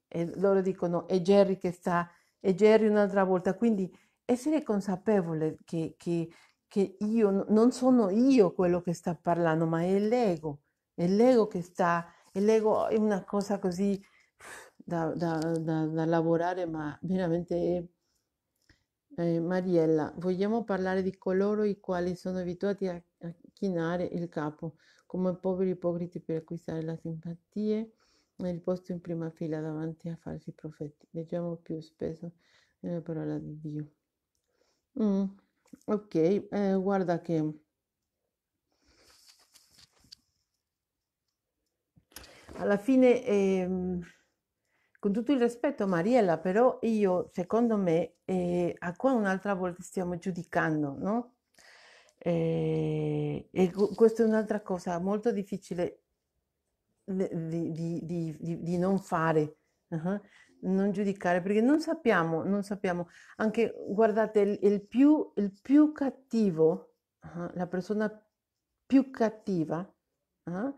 e loro dicono è Jerry che sta, è Jerry un'altra volta, quindi essere consapevole che, che, che io non sono io quello che sta parlando, ma è l'ego, è l'ego che sta, è l'ego è una cosa così da, da, da, da lavorare, ma veramente... Eh, Mariella, vogliamo parlare di coloro i quali sono abituati a, a chinare il capo come poveri ipocriti per acquistare la simpatia nel posto in prima fila davanti a falsi profeti. Leggiamo più spesso la parola di Dio. Mm, ok, eh, guarda che alla fine... Eh, con tutto il rispetto Mariella, però io, secondo me, eh, a qua un'altra volta stiamo giudicando, no? Eh, e questa è un'altra cosa molto difficile di, di, di, di non fare, uh-huh. non giudicare, perché non sappiamo, non sappiamo. Anche, guardate, il, il, più, il più, cattivo, uh-huh, la persona più cattiva, uh-huh,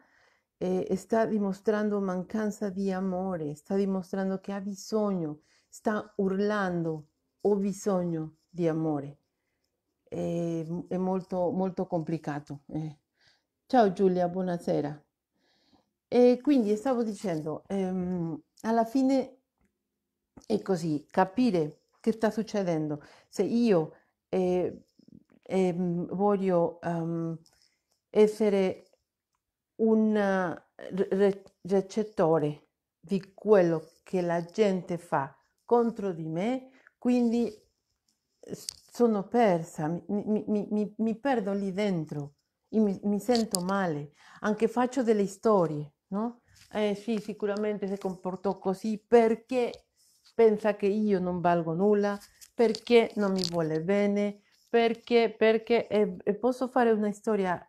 eh, sta dimostrando mancanza di amore, sta dimostrando che ha bisogno, sta urlando ho bisogno di amore. È, eh, è molto, molto complicato. Eh. Ciao Giulia, buonasera. E eh, quindi stavo dicendo, ehm, alla fine è così, capire che sta succedendo. Se io eh, eh, voglio um, essere un eh, recettore di quello che la gente fa contro di me, quindi eh, sono persa, mi, mi, mi, mi perdo lì dentro e mi, sento male, anche faccio delle storie, no? Eh sì, sicuramente si comportò così perché pensa che io non valgo nulla, perché non mi vuole bene, perché, perché e, eh, e posso fare una storia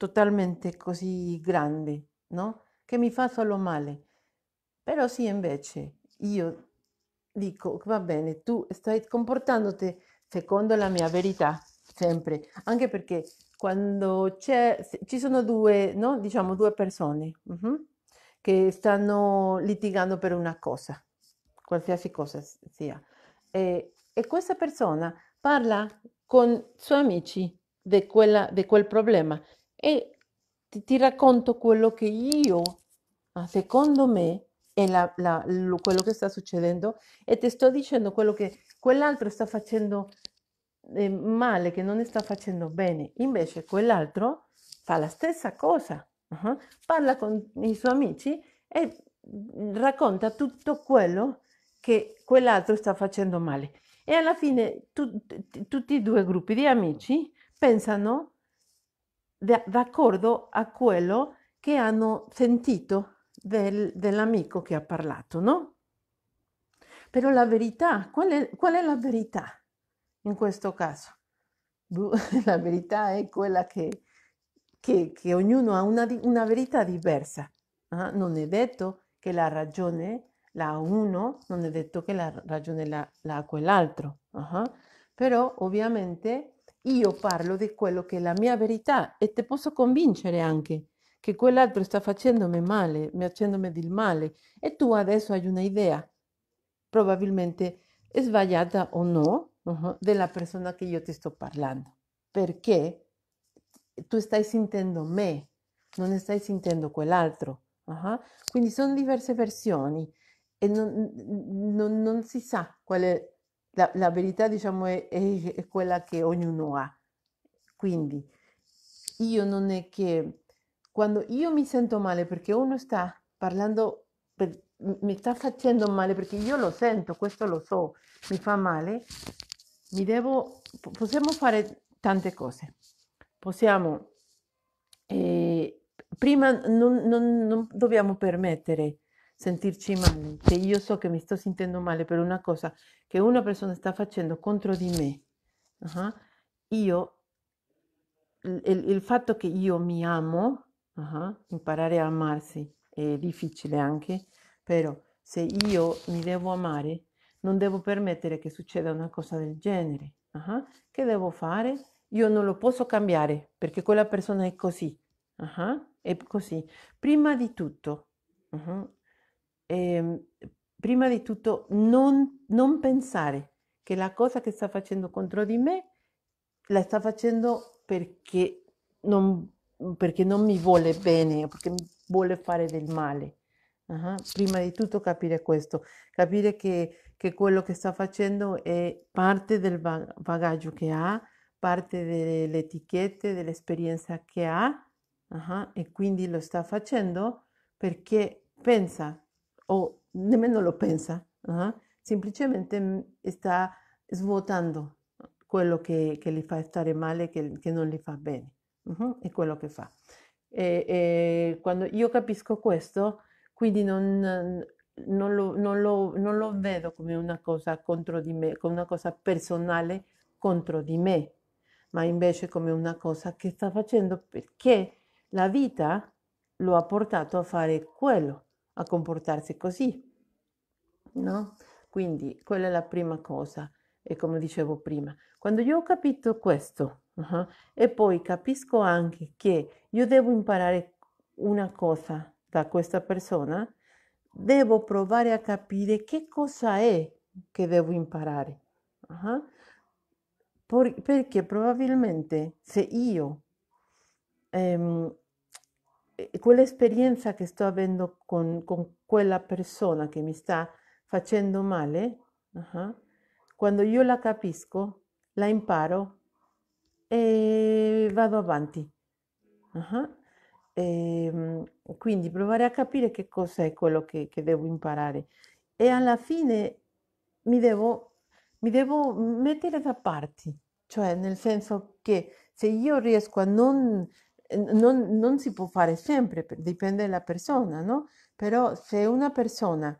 totalmente così grande, no? Che mi fa solo male. Però sì, invece, io dico, va bene, tu stai comportandoti secondo la mia verità, sempre, anche perché quando c'è, ci sono due, no? diciamo due persone uh-huh, che stanno litigando per una cosa, qualsiasi cosa sia, e, e questa persona parla con i suoi amici di quel problema e ti, ti racconto quello che io, ah, secondo me, è la, la, lo, quello che sta succedendo e ti sto dicendo quello che quell'altro sta facendo eh, male, che non sta facendo bene. Invece quell'altro fa la stessa cosa, uh-huh. parla con i suoi amici e mm, racconta tutto quello che quell'altro sta facendo male. E alla fine tu, t- tutti i due gruppi di amici pensano d'accordo a quello che hanno sentito del, dell'amico che ha parlato, no? Però la verità, qual è, qual è la verità in questo caso? Boh, la verità è quella che, che, che ognuno ha una, una verità diversa. Eh? Non è detto che la ragione la ha uno, non è detto che la ragione la, la ha quell'altro. Uh-huh. Però ovviamente io parlo di quello che è la mia verità e ti posso convincere anche che quell'altro sta facendomi male, mi facendomi del male e tu adesso hai un'idea, probabilmente sbagliata o no, uh-huh, della persona che io ti sto parlando, perché tu stai sentendo me, non stai sentendo quell'altro. Uh-huh. Quindi sono diverse versioni e non, non, non si sa qual è la, la verità diciamo è, è, è, quella che ognuno ha. Quindi io non è che quando io mi sento male perché uno sta parlando, per, mi sta facendo male perché io lo sento, questo lo so, mi fa male, mi devo, possiamo fare tante cose. Possiamo, eh, prima non, non, non dobbiamo permettere sentirci male, che io so che mi sto sentendo male per una cosa che una persona sta facendo contro di me, uh-huh, io, il, il, fatto che io mi amo, uh-huh, imparare a amarsi è difficile anche, però se io mi devo amare, non devo permettere che succeda una cosa del genere. Uh-huh. Che devo fare? Io non lo posso cambiare perché quella persona è così. Uh-huh, è così. Prima di tutto, Uh-huh eh, prima di tutto non, non pensare che la cosa che sta facendo contro di me la sta facendo perché non, perché non mi vuole bene, perché mi vuole fare del male. Uh-huh. Prima di tutto capire questo, capire che, che, quello che sta facendo è parte del bagaglio che ha, parte delle etichette, dell'esperienza che ha uh-huh. e quindi lo sta facendo perché pensa o nemmeno lo pensa, uh ¿ah? semplicemente mm, sta svuotando quello che, che, gli fa stare male, che, che non gli fa bene, uh-huh. è quello che fa. E, e, quando io capisco questo, quindi non, non, lo, non, lo, non, lo, vedo come una cosa contro di me, come una cosa personale contro di me, ma invece come una cosa che sta facendo perché la vita lo ha portato a fare quello a comportarsi così, no? Quindi quella è la prima cosa e come dicevo prima, quando io ho capito questo uh-huh, e poi capisco anche che io devo imparare una cosa da questa persona, devo provare a capire che cosa è che devo imparare. Uh-huh. Por- perché probabilmente se io ehm, quell'esperienza che sto avendo con, con, quella persona che mi sta facendo male, uh-huh, quando io la capisco, la imparo e vado avanti. Uh-huh. E, ehm, quindi provare a capire che cos'è quello che, che devo imparare e alla fine mi devo, mi devo mettere da parte, cioè nel senso che se io riesco a non non, non, si può fare sempre, dipende dalla persona, no? Però se una persona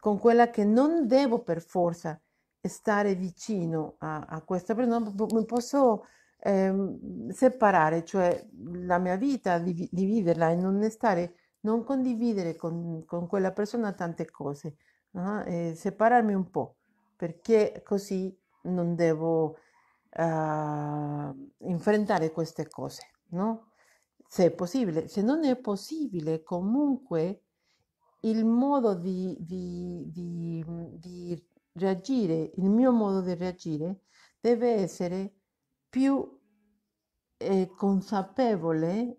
con quella che non devo per forza stare vicino a, a questa persona, mi posso eh, separare, cioè la mia vita, div- dividerla e non stare, non condividere con, con quella persona tante cose, no? Ah, separarmi un po', perché così non devo uh, infrentare queste cose no? Se è possibile, se non è possibile comunque il modo di, di, di, di reagire, il mio modo di reagire deve essere più eh, consapevole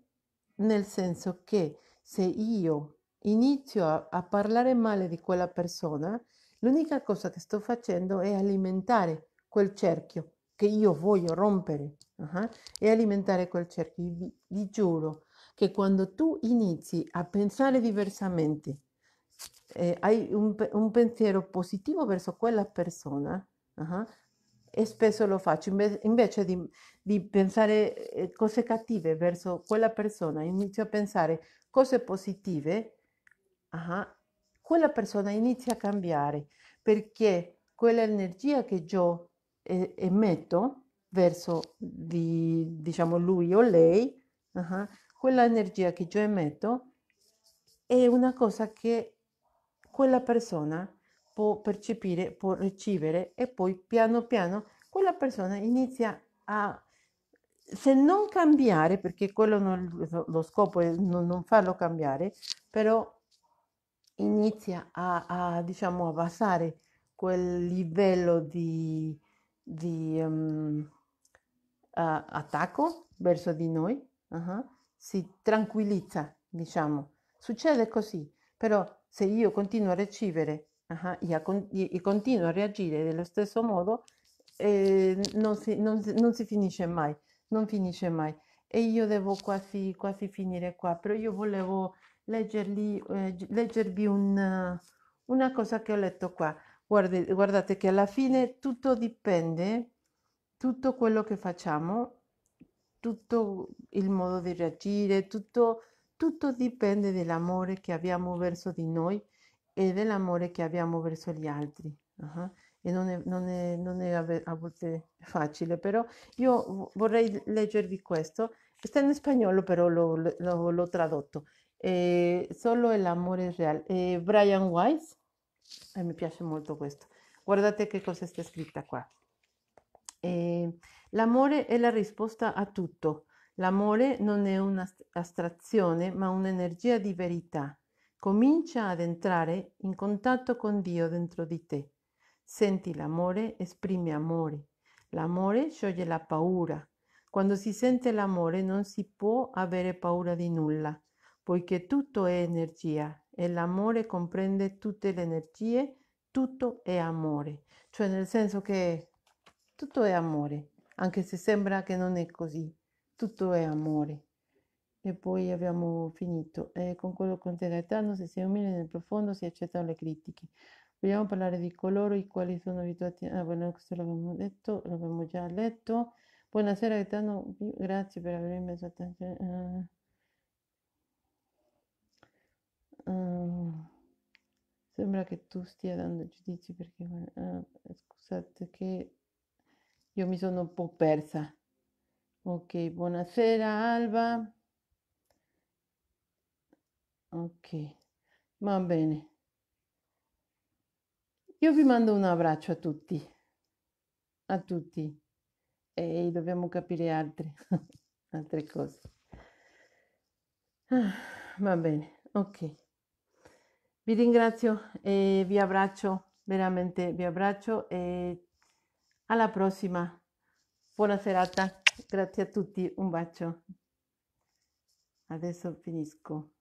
nel senso che se io inizio a, a parlare male di quella persona, l'unica cosa che sto facendo è alimentare quel cerchio che io voglio rompere uh-huh, e alimentare quel cerchio. Vi, vi giuro che quando tu inizi a pensare diversamente, eh, hai un, un, pensiero positivo verso quella persona, uh-huh, e spesso lo faccio, Inve- invece di, di pensare eh, cose cattive verso quella persona, inizio a pensare cose positive, uh-huh, quella persona inizia a cambiare perché quell'energia che io eh, emetto verso di, diciamo, lui o lei, uh-huh, quella energia che io emetto è una cosa che quella persona può percepire, può ricevere e poi piano piano quella persona inizia a, se non cambiare, perché quello non, lo scopo è non, non farlo cambiare, però inizia a, a diciamo, abbassare quel livello di, di um, eh, attacco verso di noi, uh-huh, si tranquillizza, diciamo. Succede così, però se io continuo a ricevere uh-huh, e, a, e, continuo a reagire dello stesso modo, eh, non, si, non, non, si, finisce mai, non finisce mai. E io devo quasi, quasi finire qua, però io volevo leggerli, eh, leggervi una, una cosa che ho letto qua. Guardate, guardate che alla fine tutto dipende tutto quello che facciamo, tutto il modo di reagire, tutto, tutto dipende dall'amore che abbiamo verso di noi e dell'amore che abbiamo verso gli altri. Uh-huh. E non è, non, è, non è, a volte facile, però io vorrei leggervi questo. Sta in spagnolo, però l'ho, tradotto. Eh, solo l'amore reale. Eh, Brian Weiss, e eh, mi piace molto questo. Guardate che cosa sta scritta qua. Eh, l'amore è la risposta a tutto. L'amore non è un'astrazione, ma un'energia di verità. Comincia ad entrare in contatto con Dio dentro di te. Senti l'amore, esprime amore. L'amore scioglie la paura. Quando si sente l'amore non si può avere paura di nulla, poiché tutto è energia e l'amore comprende tutte le energie, tutto è amore. Cioè nel senso che tutto è amore, anche se sembra che non è così. Tutto è amore. E poi abbiamo finito. Eh, concordo con te Gaetano, se sei umile nel profondo si accettano le critiche. Vogliamo parlare di coloro i quali sono abituati... Ah, bueno, questo l'abbiamo detto, l'abbiamo già letto. Buonasera Gaetano, grazie per avermi messo attenzione. Uh, uh, sembra che tu stia dando giudizi perché... Uh, scusate che io mi sono un po' persa. Ok, buonasera Alba. Ok, va bene. Io vi mando un abbraccio a tutti, a tutti. E dobbiamo capire altre, altre cose. Ah, va bene, ok. Vi ringrazio e vi abbraccio, veramente vi abbraccio e alla prossima. Buona serata. Grazie a tutti. Un bacio. Adesso finisco.